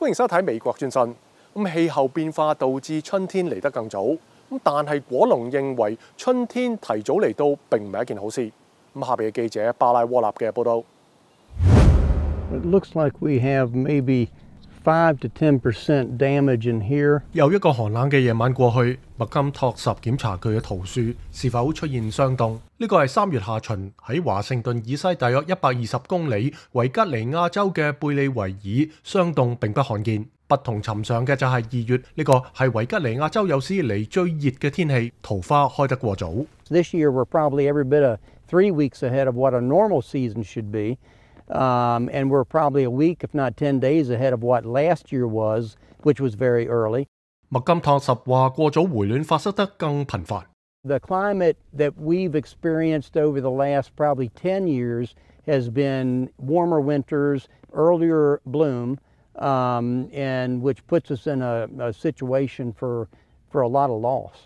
欢迎收睇《美国转讯》。咁气候变化导致春天嚟得更早，咁但系果农认为春天提早嚟到，并唔系一件好事。咁下边嘅记者巴拉沃纳嘅报道。It like looks we have maybe five in ten percent damage here。to 有一个寒冷嘅夜晚过去，麦金托什检查佢嘅桃树是否出现霜冻。呢个系三月下旬喺华盛顿以西大约一百二十公里维吉尼亚州嘅贝利维尔，霜冻并不罕见。不同寻常嘅就系二月呢个系维吉尼亚州有史以嚟最热嘅天气，桃花开得过早。This year we're probably every bit of three weeks ahead of what a normal season should be. Um, and we're probably a week, if not 10 days, ahead of what last year was, which was very early. The climate that we've experienced over the last probably 10 years has been warmer winters, earlier bloom, um, and which puts us in a, a situation for, for a lot of loss.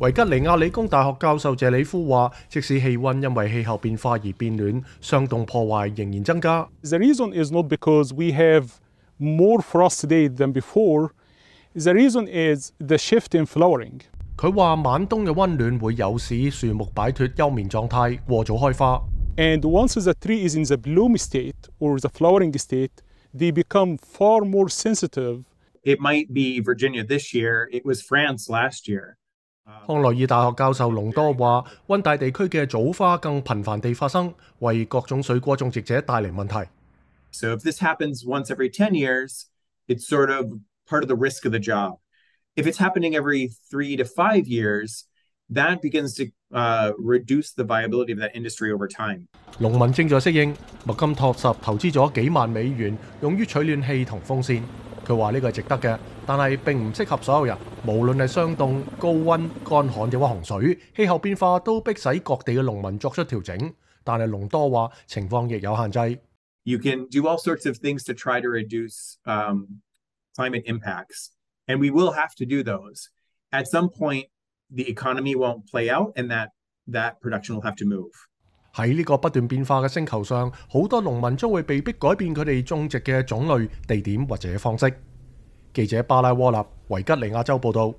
維吉尼亞理工大學教授謝里夫話：即使氣温因為氣候變化而變暖，霜冻破壞仍然增加。The reason is not because we have more frost days than before. The reason is the shift in flowering。佢話晚冬嘅温暖會有使樹木擺脱休眠狀態過早開花。And once the tree is in the bloom state or the flowering state, they become far more sensitive. It might be Virginia this year. It was France last year. 康奈尔大学教授隆多话：温带地区嘅早花更频繁地发生，为各种水果种植者带嚟问题。如果呢次发生一次，reduce the viability of that industry over time. 农民正在适应。麦金托什投资咗几万美元，用于取暖器同风扇。佢話呢個係值得嘅，但係並唔適合所有人。無論係霜凍、高温、干旱定或洪水，氣候變化都迫使各地嘅農民作出調整。但係隆多話情況亦有限制。You can do all sorts of things to try to reduce、climate impacts, and we will have to do those at some point. The economy won't play out, and that that production will have to move. 喺呢个不断变化嘅星球上，好多农民将会被迫改变佢哋种植嘅种类、地点或者方式。记者巴拉沃纳，维吉尼亚州报道。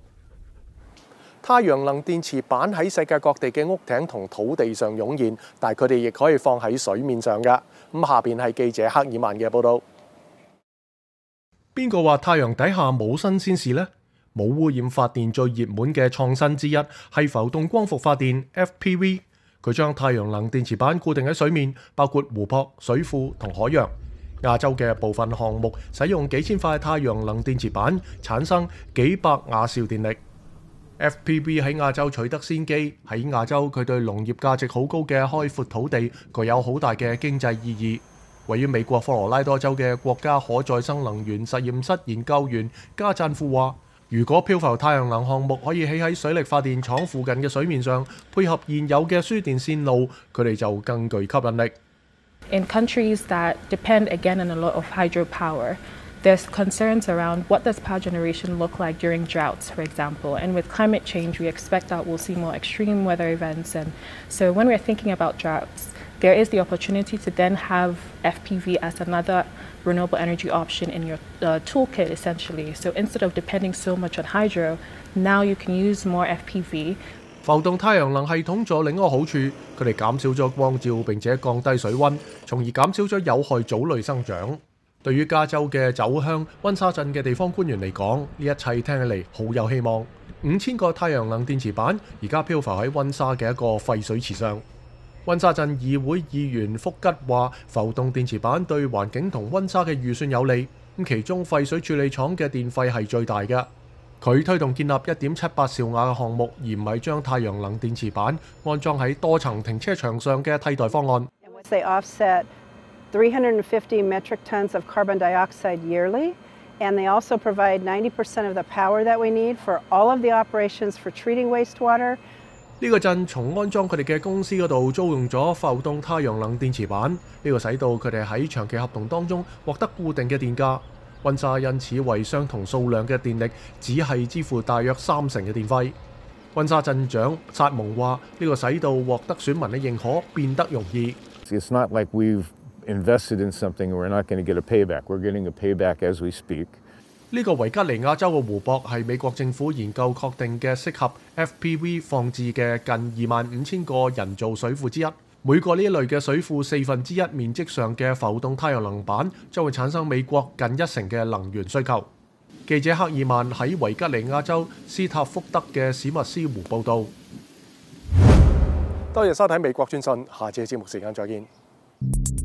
太阳能电池板喺世界各地嘅屋顶同土地上涌现，但系佢哋亦可以放喺水面上噶。咁下边系记者克尔曼嘅报道。边个话太阳底下冇新鲜事呢？冇污染发电最热门嘅创新之一系浮动光伏发电 （FPV）。佢將太陽能電池板固定喺水面，包括湖泊、水庫同海洋。亞洲嘅部分項目使用幾千塊太陽能電池板，產生幾百瓦兆電力。FPB 喺亞洲取得先機，喺亞洲佢對農業價值好高嘅開闊土地具有好大嘅經濟意義。位於美國科羅拉多州嘅國家可再生能源實驗室研究員加讚富話。In countries that depend again on a lot of hydropower, there's concerns around what does power generation look like during droughts, for example. And with climate change, we expect that we'll see more extreme weather events. And so when we're thinking about droughts, there is the opportunity to then have fpv as another renewable energy option in your toolkit essentially so instead of depending so much on hydro now you can use more fpv 浮动太阳能系统做另一个好处佢哋减少咗光照并且降低水温从而减少咗有害藻类生长对于加州嘅酒乡温莎镇嘅地方官员嚟讲呢一切听起嚟好有希望五千个太阳能电池板而家漂浮喺温莎嘅一个废水池上温莎鎮議會議員福吉話：浮動電池板對環境同温莎嘅預算有利。咁其中廢水處理廠嘅電費係最大嘅。佢推動建立1.78兆瓦嘅項目，而唔係將太陽能電池板安裝喺多層停車場上嘅替代方案。呢個鎮從安裝佢哋嘅公司嗰度租用咗浮動太陽能電池板，呢個使到佢哋喺長期合同當中獲得固定嘅電價。温莎因此為相同數量嘅電力只係支付大約三成嘅電費。温莎鎮長薩蒙話：呢個使到獲得選民嘅認可變得容易。呢个维吉尼亚州嘅湖泊系美国政府研究确定嘅适合 FPV 放置嘅近二万五千个人造水库之一。每个呢一类嘅水库四分之一面积上嘅浮动太阳能板，将会产生美国近一成嘅能源需求。记者克尔曼喺维吉尼亚州斯塔福德嘅史密斯湖报道。多谢收睇《美国专讯》，下次节目时间再见。